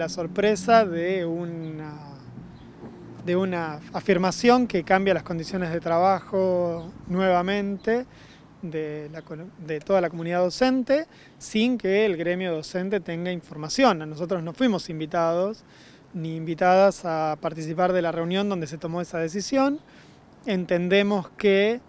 la sorpresa de una, de una afirmación que cambia las condiciones de trabajo nuevamente de, toda la comunidad docente sin que el gremio docente tenga información. Nosotros no fuimos invitados ni invitadas a participar de la reunión donde se tomó esa decisión. Entendemos que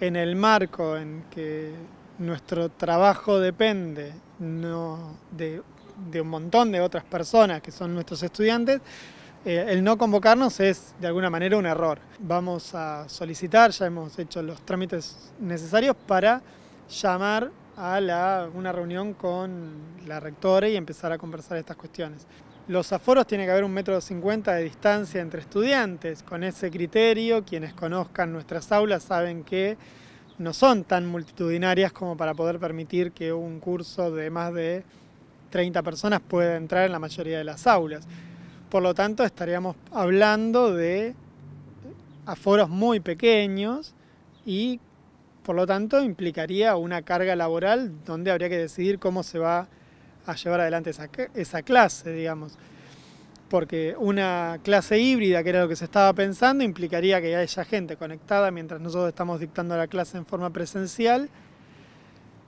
en el marco en que nuestro trabajo depende no de de un montón de otras personas que son nuestros estudiantes, eh, el no convocarnos es de alguna manera un error. Vamos a solicitar, ya hemos hecho los trámites necesarios para llamar a una reunión con la rectora y empezar a conversar estas cuestiones. Los aforos tiene que haber un metro cincuenta de distancia entre estudiantes. Con ese criterio, quienes conozcan nuestras aulas saben que no son tan multitudinarias como para poder permitir que un curso de más de 30 personas pueden entrar en la mayoría de las aulas. Por lo tanto, estaríamos hablando de aforos muy pequeños y por lo tanto implicaría una carga laboral donde habría que decidir cómo se va a llevar adelante esa, esa clase, digamos. Porque una clase híbrida, que era lo que se estaba pensando, implicaría que haya gente conectada mientras nosotros estamos dictando la clase en forma presencial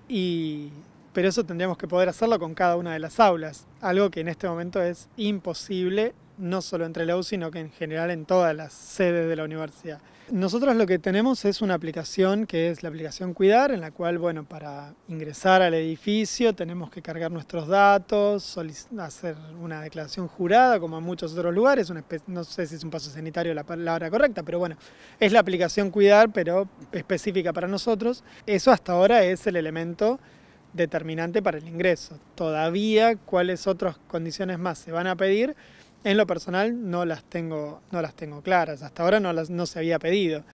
y pero eso tendríamos que poder hacerlo con cada una de las aulas, algo que en este momento es imposible, no solo entre la U, sino que en general en todas las sedes de la universidad. Nosotros lo que tenemos es una aplicación que es la aplicación Cuidar, en la cual, bueno, para ingresar al edificio tenemos que cargar nuestros datos, hacer una declaración jurada, como en muchos otros lugares, no sé si es un paso sanitario la palabra correcta, pero bueno, es la aplicación Cuidar, pero específica para nosotros. Eso hasta ahora es el elemento determinante para el ingreso. Todavía cuáles otras condiciones más se van a pedir, en lo personal no las tengo, no las tengo claras. Hasta ahora no, las, no se había pedido.